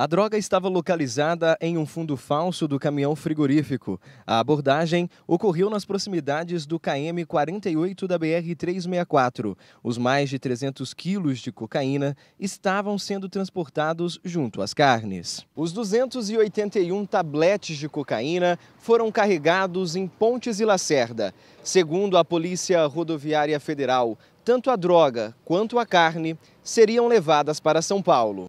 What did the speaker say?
A droga estava localizada em um fundo falso do caminhão frigorífico. A abordagem ocorreu nas proximidades do KM 48 da BR 364. Os mais de 300 quilos de cocaína estavam sendo transportados junto às carnes. Os 281 tabletes de cocaína foram carregados em Pontes e Lacerda. Segundo a Polícia Rodoviária Federal, tanto a droga quanto a carne seriam levadas para São Paulo.